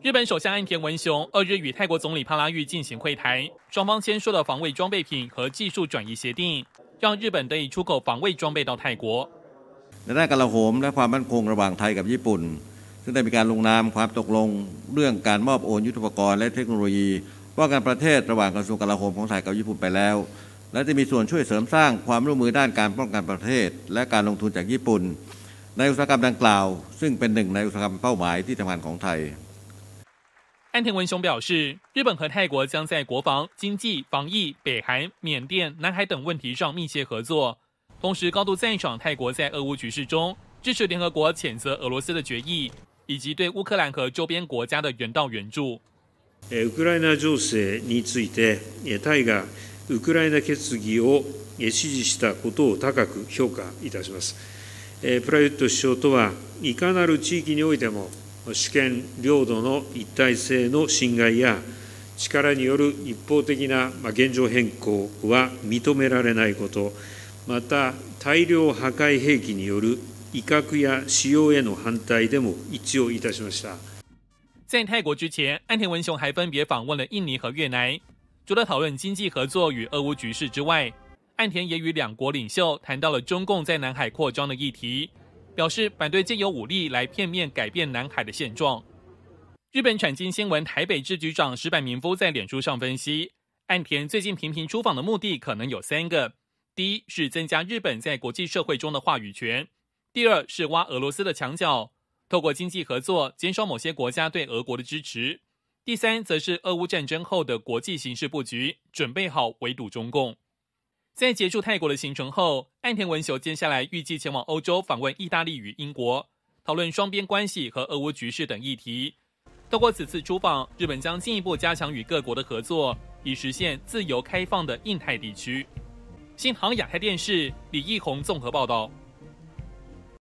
日本首相岸田文雄二日与泰国总理帕拉育进行会谈，双方签署了防卫装备品和技术转移协定，让日本得以出口防卫装备到泰国。在泰日合作关系，泰国与日本正在有进行加强，包括在技术转移和贸易，以及在国防领域之间的合作。泰国已经与日本签署了防卫装备和技术转移的协议，这将有助于加强两国在国防领域的合作，并促进泰国在相关产业的投资。这是一项泰国的重要目标。山田文雄表示，日本和泰国将在国防、经济、防疫、北韩、缅甸、南海等问题上密切合作，同时高度赞赏泰国在俄乌局势中支持联合国谴责俄罗斯的决议，以及对乌克兰和周边国家的人道援助。ウクライナ情勢について、タイがウクライナ決議を支持したことを高く評価いたします。プラ首相とはいかなる地域においても。主権、領土の一体性の侵害や、力による一方的な現状変更は認められないこと、また大量破壊兵器による威嚇や使用への反対でも一致をいたしました。在泰国之前，安田文雄还分别访问了印尼和越南。除了讨论经济合作与俄乌局势之外，岸田也与两国领袖谈到了中共在南海扩张的议题，表示反对借由武力来片面改变南海的现状。日本产经新闻台北支局长石坂明夫在脸书上分析，岸田最近频频出访的目的可能有三个：第一是增加日本在国际社会中的话语权；第二是挖俄罗斯的墙角，透过经济合作减少某些国家对俄国的支持；第三则是俄乌战争后的国际形势布局，准备好围堵中共。在结束泰国的行程后，岸田文雄接下来预计前往欧洲访问意大利与英国，讨论双边关系和俄乌局势等议题。透过此次出访，日本将进一步加强与各国的合作，以实现自由开放的印太地区。新航亚太电视李奕宏综合报道。